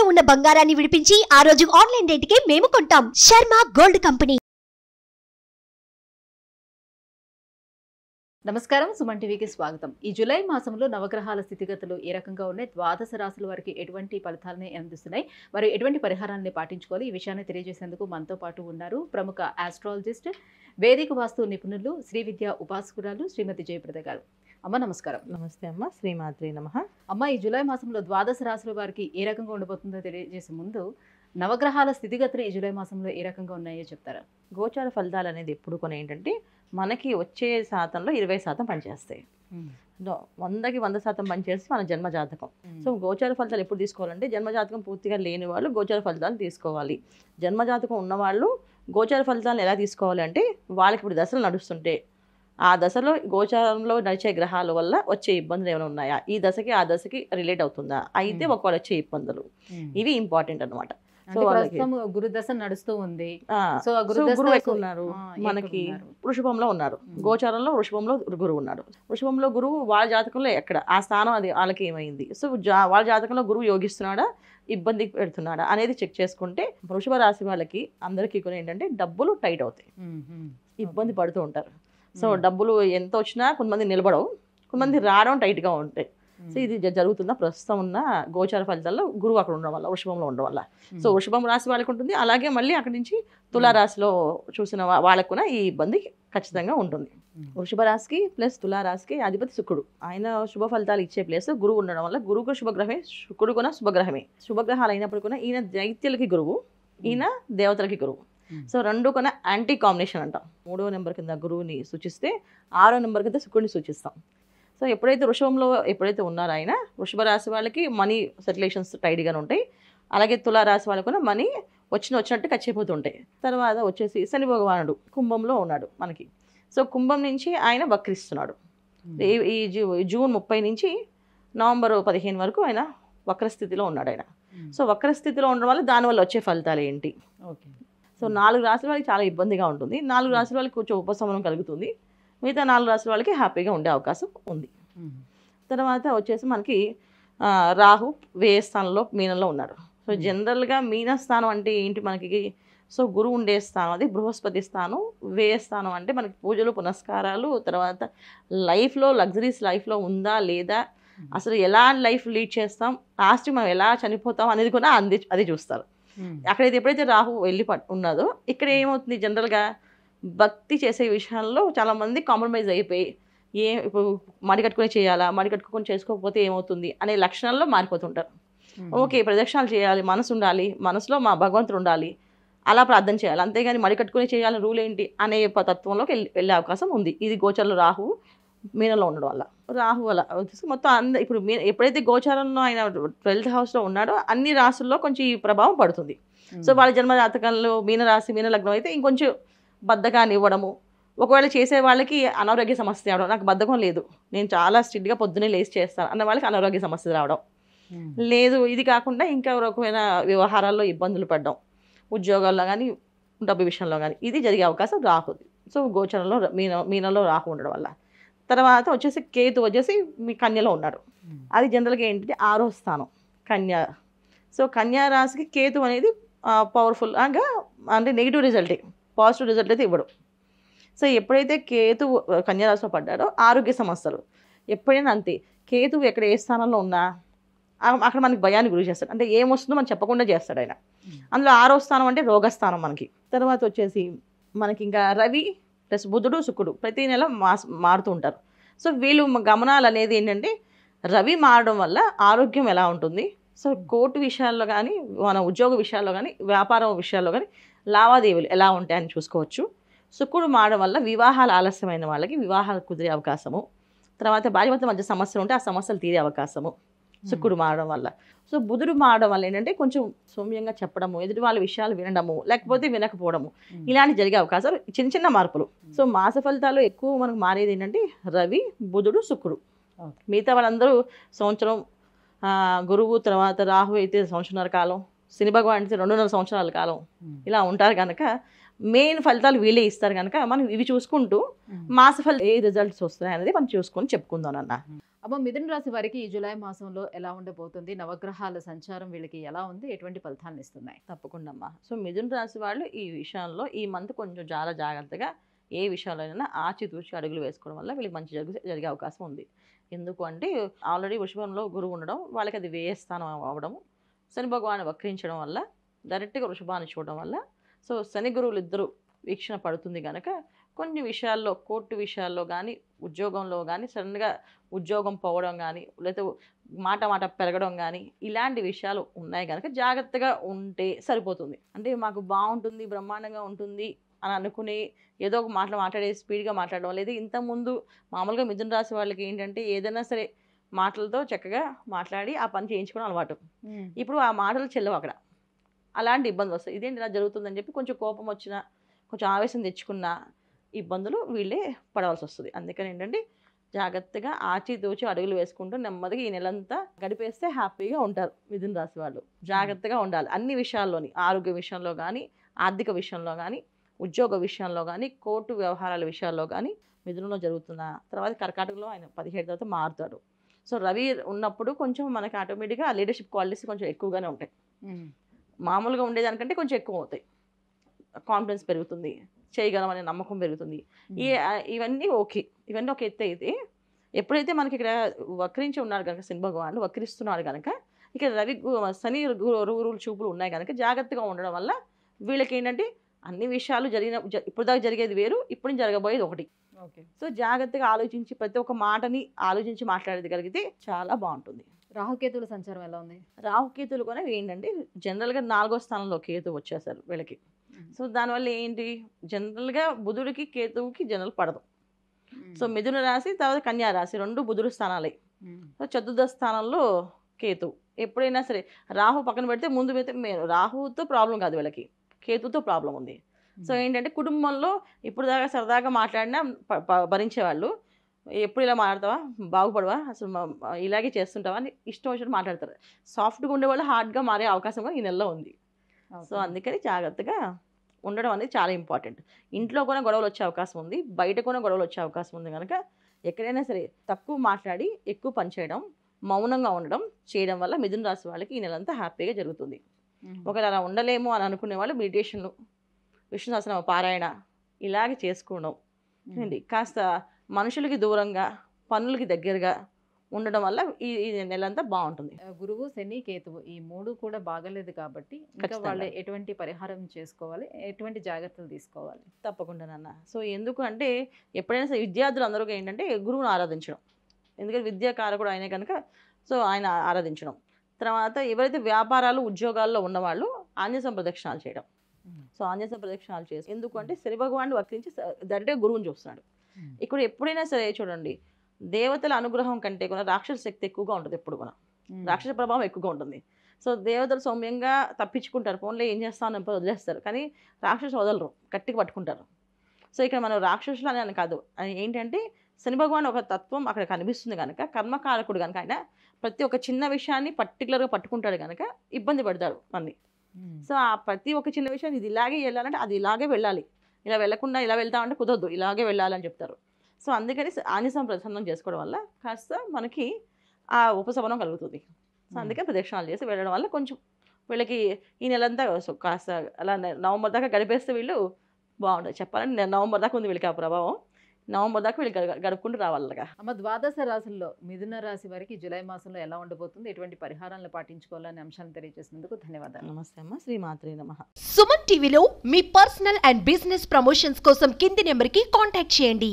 తాకట్టులో ఉన్న బంగారాన్ని విడిపించి ఆ రోజు ఆన్లైన్ కి మేము కొంటాం శర్మ గోల్డ్ కంపెనీ నమస్కారం సుమన్ టీవీకి స్వాగతం ఈ జులై మాసంలో నవగ్రహాల స్థితిగతులు ఏ రకంగా ఉన్నాయి ద్వాదశ రాశుల వారికి ఎటువంటి ఫలితాలని అందిస్తున్నాయి మరి ఎటువంటి పరిహారాన్ని పాటించుకోవాలి ఈ విషయాన్ని తెలియజేసేందుకు మనతో పాటు ఉన్నారు ప్రముఖ ఆస్ట్రాలజిస్ట్ వేదిక వాస్తు నిపుణులు శ్రీ విద్యా ఉపాసకురాలు శ్రీమతి జయప్రద గారు అమ్మ నమస్కారం నమస్తే అమ్మ శ్రీమాత్రి నమ అమ్మ ఈ జూలై మాసంలో ద్వాదశ రాశుల వారికి ఏ రకంగా ఉండబోతుందో తెలియజేసే ముందు నవగ్రహాల స్థితిగతులు ఈ జూలై మాసంలో ఏ రకంగా ఉన్నాయో చెప్తారా గోచార ఫలితాలు అనేది ఎప్పుడు కొన్ని ఏంటంటే మనకి వచ్చే శాతంలో ఇరవై శాతం పనిచేస్తాయి వందకి వంద శాతం పనిచేసి మన జన్మ జాతకం సో గోచార ఫలితాలు ఎప్పుడు తీసుకోవాలంటే జన్మ జాతకం పూర్తిగా లేని వాళ్ళు గోచార ఫలితాలు తీసుకోవాలి జన్మ జాతకం ఉన్నవాళ్ళు గోచార ఫలితాలను ఎలా తీసుకోవాలి అంటే వాళ్ళకి ఇప్పుడు దశలు నడుస్తుంటే ఆ దశలో గోచారంలో నడిచే గ్రహాల వల్ల వచ్చే ఇబ్బందులు ఏమైనా ఉన్నాయా ఈ దశకి ఆ దశకి రిలేట్ అవుతుందా అయితే ఒకవేళ వచ్చే ఇబ్బందులు ఇవి ఇంపార్టెంట్ అనమాట గురుదశ నడుస్తూ ఉంది సో ఉన్నారు మనకి వృషభంలో ఉన్నారు గోచారంలో వృషభంలో గురువు ఉన్నారు వృషభంలో గురువు వాళ్ళ జాతకంలో ఎక్కడ ఆ స్థానం అది వాళ్ళకి ఏమైంది సో వాళ్ళ జాతకంలో గురువు యోగిస్తున్నాడా ఇబ్బంది పెడుతున్నాడా అనేది చెక్ చేసుకుంటే వృషభ రాశి వాళ్ళకి అందరికీ కూడా ఏంటంటే డబ్బులు టైట్ అవుతాయి ఇబ్బంది పడుతూ ఉంటారు సో hmm. డబ్బులు ఎంత వచ్చినా కొంతమంది నిలబడవు కొంతమంది hmm. రావడం టైట్గా ఉంటాయి సో hmm. ఇది జరుగుతున్న ప్రస్తుతం ఉన్న గోచార ఫలితాల్లో గురువు అక్కడ ఉండడం వల్ల వృషభంలో ఉండడం వల్ల సో వృషభం రాశి వాళ్ళకి ఉంటుంది అలాగే మళ్ళీ అక్కడి నుంచి తులారాశిలో చూసిన వాళ్ళకు కూడా ఈ ఇబ్బంది ఖచ్చితంగా ఉంటుంది వృషభ రాశికి ప్లస్ తులారాశికి అధిపతి శుక్రుడు ఆయన శుభ ఫలితాలు ఇచ్చే ప్లేస్ గురువు ఉండడం వల్ల గురువుకు శుభగ్రహమే శుక్రుడు కూడా శుభగ్రహమే శుభగ్రహాలు అయినప్పుడు కూడా ఈయన దైత్యులకి గురువు ఈయన దేవతలకి గురువు Hmm. సో రెండు కొన యాంటీ కాంబినేషన్ అంటాం మూడో నెంబర్ కింద గురువుని సూచిస్తే ఆరో నెంబర్ కింద శుక్రుడిని సూచిస్తాం సో ఎప్పుడైతే వృషభంలో ఎప్పుడైతే ఉన్నారో ఆయన వృషభ రాశి వాళ్ళకి మనీ సర్క్యులేషన్స్ టైడ్గానే ఉంటాయి అలాగే తులారాశి వాళ్ళకు కూడా మనీ వచ్చిన వచ్చినట్టు ఉంటాయి తర్వాత వచ్చేసి శని భగవానుడు కుంభంలో ఉన్నాడు మనకి సో కుంభం నుంచి ఆయన వక్రిస్తున్నాడు hmm. ఈ జూన్ ముప్పై నుంచి నవంబర్ పదిహేను వరకు ఆయన వక్రస్థితిలో ఉన్నాడు ఆయన hmm. సో వక్రస్థితిలో ఉండడం వల్ల దానివల్ల వచ్చే ఫలితాలు ఏంటి ఓకే సో నాలుగు రాసుల వాళ్ళకి చాలా ఇబ్బందిగా ఉంటుంది నాలుగు రాసుల వాళ్ళకి కొంచెం ఉపశమనం కలుగుతుంది మిగతా నాలుగు రాసుల వాళ్ళకి హ్యాపీగా ఉండే అవకాశం ఉంది తర్వాత వచ్చేసి మనకి రాహు వ్యయ స్థానంలో మీనంలో ఉన్నాడు సో జనరల్గా మీన స్థానం అంటే ఏంటి మనకి సో గురువు ఉండే స్థానం అది బృహస్పతి స్థానం వ్యయ స్థానం అంటే మనకి పూజలు పునస్కారాలు తర్వాత లైఫ్లో లగ్జరీస్ లైఫ్లో ఉందా లేదా అసలు ఎలా లైఫ్ లీడ్ చేస్తాం లాస్ట్ మనం ఎలా చనిపోతాం అనేది కూడా అంది అది చూస్తారు Hmm. అక్కడైతే ఎప్పుడైతే రాహు వెళ్ళి ఉన్నదో ఇక్కడ hmm. ఏమవుతుంది జనరల్గా భక్తి చేసే విషయాల్లో చాలామంది కాంప్రమైజ్ అయిపోయి ఏ ఇప్పుడు మడి కట్టుకుని చేయాలా మడి కట్టుకొని చేసుకోకపోతే ఏమవుతుంది అనే లక్షణాల్లో మారిపోతుంటారు hmm. ఓకే ప్రదక్షిణాలు చేయాలి మనసు ఉండాలి మనసులో మా భగవంతుడు ఉండాలి అలా ప్రార్థన చేయాలి అంతేగాని మడి కట్టుకుని చేయాలని రూల్ ఏంటి అనే తత్వంలోకి వెళ్ళి వెళ్ళే అవకాశం ఉంది ఇది గోచరులు రాహు మీనలో ఉండడం వల్ల రాహు వల్ల వచ్చేసి మొత్తం అంద ఇప్పుడు మీ ఎప్పుడైతే గోచారంలో ఆయన ట్వెల్త్ హౌస్లో ఉన్నాడో అన్ని రాసుల్లో కొంచెం ఈ ప్రభావం పడుతుంది సో వాళ్ళ జన్మ జాతకంలో మీన లగ్నం అయితే ఇంకొంచెం బద్ధకాన్ని ఇవ్వడము ఒకవేళ చేసే వాళ్ళకి అనారోగ్య సమస్య రావడం నాకు బద్ధకం లేదు నేను చాలా స్ట్రిక్ట్గా పొద్దునే లేచి చేస్తాను అన్న వాళ్ళకి అనారోగ్య సమస్య రావడం లేదు ఇది కాకుండా ఇంకా రకమైన వ్యవహారాల్లో ఇబ్బందులు పడడం ఉద్యోగాల్లో కానీ డబ్బు విషయంలో కానీ ఇది జరిగే అవకాశం రాహుది సో గోచరంలో మీన మీనలో రాహు ఉండడం వల్ల తర్వాత వచ్చేసి కేతు వచ్చేసి మీ కన్యలో ఉన్నాడు అది జనరల్గా ఏంటంటే ఆరో స్థానం కన్యా సో కన్యా రాశికి కేతు అనేది పవర్ఫుల్ అంటే అంటే నెగిటివ్ రిజల్టే పాజిటివ్ రిజల్ట్ అయితే ఇవ్వడు సో ఎప్పుడైతే కేతు కన్యారాశిలో పడ్డాడో ఆరోగ్య సమస్యలు ఎప్పుడైనా అంతే కేతు ఎక్కడ ఏ స్థానంలో ఉన్నా అక్కడ మనకి భయాన్ని గురి చేస్తాడు అంటే ఏమొస్తుందో మనం చెప్పకుండా చేస్తాడు ఆయన అందులో ఆరో స్థానం అంటే రోగస్థానం మనకి తర్వాత వచ్చేసి మనకి ఇంకా రవి ప్లస్ బుధుడు శుకుడు ప్రతి నెల మాస్ మారుతూ ఉంటారు సో వీళ్ళు గమనాలు అనేది ఏంటంటే రవి మారడం వల్ల ఆరోగ్యం ఎలా ఉంటుంది సో కోర్టు విషయాల్లో కానీ మన ఉద్యోగ విషయాల్లో కానీ వ్యాపారం విషయాల్లో కానీ లావాదేవీలు ఎలా ఉంటాయని చూసుకోవచ్చు శుక్రుడు మారడం వల్ల వివాహాలు ఆలస్యమైన వాళ్ళకి వివాహాలు కుదిరే అవకాశము తర్వాత భార్యభర్త మధ్య సమస్యలు ఉంటే ఆ సమస్యలు తీరే అవకాశము శుక్రుడు hmm. మారడం వల్ల సో బుధుడు మారడం వల్ల ఏంటంటే కొంచెం సౌమ్యంగా చెప్పడము ఎదుటి వాళ్ళ విషయాలు వినడము లేకపోతే hmm. వినకపోవడము hmm. ఇలాంటి జరిగే అవకాశాలు చిన్న చిన్న మార్పులు సో మాస ఫలితాలు ఎక్కువ మనకు మారేది ఏంటంటే రవి బుధుడు శుక్రుడు మిగతా వాళ్ళందరూ సంవత్సరం గురువు తర్వాత రాహు అయితే సంవత్సరాల కాలం శని భగవాన్ అయితే రెండున్నర సంవత్సరాల కాలం ఇలా ఉంటారు కనుక మెయిన్ ఫలితాలు వీళ్ళే ఇస్తారు కనుక మనం ఇవి చూసుకుంటూ మాస ఫలితం ఏ రిజల్ట్స్ వస్తున్నాయి అనేది మనం చూసుకొని చెప్పుకుందాం అన్న అమ్మ మిథున రాశి వారికి ఈ జులై మాసంలో ఎలా ఉండబోతుంది నవగ్రహాల సంచారం వీళ్ళకి ఎలా ఉంది ఎటువంటి ఫలితాలను ఇస్తున్నాయి తప్పకుండా అమ్మా సో మిథున రాశి వాళ్ళు ఈ విషయంలో ఈ మంత్ కొంచెం చాలా జాగ్రత్తగా ఏ విషయాలైనా ఆచితూచి అడుగులు వేసుకోవడం వల్ల వీళ్ళకి మంచి జరుగు జరిగే అవకాశం ఉంది ఎందుకు అంటే ఆల్రెడీ వృషభంలో గురువు ఉండడం వాళ్ళకి అది వ్యయస్థానం అవ్వడం శని భగవాన్ వక్రించడం వల్ల డైరెక్ట్గా వృషభాన్ని చూడడం వల్ల సో శని గురువులు ఇద్దరు వీక్షణ పడుతుంది కనుక కొన్ని విషయాల్లో కోర్టు విషయాల్లో కానీ ఉద్యోగంలో కానీ సడన్గా ఉద్యోగం పోవడం కానీ లేకపోతే మాట మాట పెరగడం కానీ ఇలాంటి విషయాలు ఉన్నాయి కనుక జాగ్రత్తగా ఉంటే సరిపోతుంది అంటే మాకు బాగుంటుంది బ్రహ్మాండంగా ఉంటుంది అని అనుకుని ఏదో ఒక మాటలు మాట్లాడే స్పీడ్గా మాట్లాడడం లేదు ఇంతకుముందు మామూలుగా మిథున రాశి వాళ్ళకి ఏంటంటే ఏదైనా సరే మాటలతో చక్కగా మాట్లాడి ఆ పని చేయించుకోవడం అలవాటు ఇప్పుడు ఆ మాటలు చెల్లవు అక్కడ అలాంటి ఇబ్బంది వస్తాయి ఇదేంటి ఇలా జరుగుతుందని చెప్పి కొంచెం కోపం వచ్చిన కొంచెం ఆవేశం తెచ్చుకున్న ఇబ్బందులు వీళ్ళే పడవలసి వస్తుంది అందుకని ఏంటంటే జాగ్రత్తగా ఆచితూచి అడుగులు వేసుకుంటూ నెమ్మదిగా ఈ నెలంతా గడిపేస్తే హ్యాపీగా ఉంటారు మిథున రాశి వాళ్ళు జాగ్రత్తగా ఉండాలి అన్ని విషయాల్లోని ఆరోగ్య విషయంలో కానీ ఆర్థిక విషయంలో కానీ ఉద్యోగ విషయంలో కానీ కోర్టు వ్యవహారాల విషయాల్లో కానీ మిథునంలో జరుగుతున్న తర్వాత కర్కాటకలో ఆయన పదిహేడు తర్వాత మారుతాడు సో రవి ఉన్నప్పుడు కొంచెం మనకి ఆటోమేటిక్గా లీడర్షిప్ క్వాలిటీస్ కొంచెం ఎక్కువగానే ఉంటాయి మామూలుగా ఉండేదానికంటే కొంచెం ఎక్కువ అవుతాయి కాన్ఫిడెన్స్ పెరుగుతుంది చేయగలం అనే నమ్మకం పెరుగుతుంది ఈ hmm. ఇవన్నీ ఓకే ఇవన్నీ ఒక ఎత్తే అయితే ఎప్పుడైతే మనకి ఇక్కడ వక్రించి ఉన్నారు కనుక శని భగవానులు వక్రిస్తున్నారు కనుక ఇక్కడ రవి శని రూరులు చూపులు ఉన్నాయి కనుక జాగ్రత్తగా ఉండడం వల్ల వీళ్ళకి ఏంటంటే అన్ని విషయాలు జరిగిన ఇప్పటిదాకా జరిగేది వేరు ఇప్పుడు జరగబోయేది ఒకటి సో జాగ్రత్తగా ఆలోచించి ప్రతి ఒక్క మాటని ఆలోచించి మాట్లాడేది కలిగితే చాలా బాగుంటుంది రాహుకేతువుల సంచారం ఎలా ఉంది రాహుకేతులు కూడా ఏంటంటే జనరల్గా నాలుగో స్థానంలో కేతు వచ్చేస్తారు వీళ్ళకి సో దానివల్ల ఏంటి జనరల్గా బుధుడికి కేతువుకి జనరల్ పడదు సో మిథున రాశి తర్వాత కన్యా రాశి రెండు బుధుడు స్థానాలే సో చతుర్థ స్థానంలో కేతు ఎప్పుడైనా సరే రాహు పక్కన పెడితే ముందు పెడితే మేము రాహుతో ప్రాబ్లం కాదు వీళ్ళకి కేతుతో ప్రాబ్లం ఉంది సో ఏంటంటే కుటుంబంలో ఇప్పుడు దాకా సరదాగా మాట్లాడినా భరించేవాళ్ళు ఎప్పుడు ఇలా మాట్లాడతావా బాగుపడవా అసలు ఇలాగే చేస్తుంటావా అని ఇష్టం వచ్చినట్టు మాట్లాడతారు సాఫ్ట్గా ఉండే వాళ్ళు హార్డ్గా మారే అవకాశం కూడా ఈ నెలలో ఉంది సో అందుకని జాగ్రత్తగా ఉండడం అనేది చాలా ఇంపార్టెంట్ ఇంట్లో కూడా గొడవలు వచ్చే అవకాశం ఉంది బయట కూడా గొడవలు వచ్చే అవకాశం ఉంది కనుక ఎక్కడైనా సరే తక్కువ మాట్లాడి ఎక్కువ పని చేయడం మౌనంగా ఉండడం చేయడం వల్ల మిథున రాశి వాళ్ళకి ఈ నెలంతా హ్యాపీగా జరుగుతుంది ఒకవేళ అలా ఉండలేము అని అనుకునే వాళ్ళు మెడిటేషన్లు విష్ణు సహస్రనామ పారాయణ ఇలాగే చేసుకోవడం అండి కాస్త మనుషులకి దూరంగా పనులకి దగ్గరగా ఉండడం వల్ల ఈ నెల అంతా బాగుంటుంది గురువు శని కేతువు ఈ మూడు కూడా బాగలేదు కాబట్టి ఇంకా వాళ్ళు ఎటువంటి పరిహారం చేసుకోవాలి ఎటువంటి జాగ్రత్తలు తీసుకోవాలి తప్పకుండా నాన్న సో ఎందుకు అంటే ఎప్పుడైనా సరే విద్యార్థులు అందరూ ఏంటంటే గురువును ఆరాధించడం ఎందుకంటే విద్యా విద్యాకారకుడు ఆయనే కనుక సో ఆయన ఆరాధించడం తర్వాత ఎవరైతే వ్యాపారాలు ఉద్యోగాల్లో ఉన్నవాళ్ళు ఆంజనేయ ప్రదక్షిణాలు చేయడం సో ఆంజనేయ ప్రదక్షిణాలు చేసి ఎందుకంటే శని భగవానుడు వర్తించి దాంట్లో గురువుని చూస్తున్నాడు ఇక్కడ ఎప్పుడైనా సరే చూడండి దేవతల అనుగ్రహం కంటే కూడా రాక్షస శక్తి ఎక్కువగా ఉంటుంది ఎప్పుడు కూడా రాక్షస ప్రభావం ఎక్కువగా ఉంటుంది సో దేవతలు సౌమ్యంగా తప్పించుకుంటారు ఫోన్లో ఏం చేస్తాను వదిలేస్తారు కానీ రాక్షసు వదలరు గట్టికి పట్టుకుంటారు సో ఇక్కడ మనం రాక్షసులు అని అని కాదు ఏంటంటే శని భగవాన్ ఒక తత్వం అక్కడ కనిపిస్తుంది కనుక కర్మకారకుడు కనుక ఆయన ప్రతి ఒక్క చిన్న విషయాన్ని పర్టికులర్గా పట్టుకుంటాడు కనుక ఇబ్బంది పడతాడు మళ్ళీ సో ఆ ప్రతి ఒక్క చిన్న విషయాన్ని ఇది ఇలాగే వెళ్ళాలంటే అది ఇలాగే వెళ్ళాలి ఇలా వెళ్లకుండా ఇలా వెళ్తా అంటే కుదరదు ఇలాగే వెళ్ళాలని చెప్తారు సో అందుకని ఆనిసం ప్రసన్నం చేసుకోవడం వల్ల కాస్త మనకి ఆ ఉపశమనం కలుగుతుంది సో అందుకే ప్రదక్షిణాలు చేసి వెళ్ళడం వల్ల కొంచెం వీళ్ళకి ఈ నెలంతా కాస్త అలా నవంబర్ దాకా గడిపేస్తే వీళ్ళు బాగుంటుంది చెప్పాలంటే నవంబర్ దాకా ఉంది వీళ్ళకి ఆ ప్రభావం నవంబర్ దాకా వీళ్ళు గడుపుకుంటూ రావాలిగా అమ్మ ద్వాదశ రాశుల్లో మిథున రాశి వారికి జూలై మాసంలో ఎలా ఉండబోతుంది ఎటువంటి పరిహారాలను పాటించుకోవాలనే అంశాన్ని తెలియజేసినందుకు ధన్యవాదాలు నమస్తే అమ్మ శ్రీ మాత్రి నమ సుమన్ టీవీలో మీ పర్సనల్ అండ్ బిజినెస్ ప్రమోషన్స్ కోసం కింది నెంబర్కి కాంటాక్ట్ చేయండి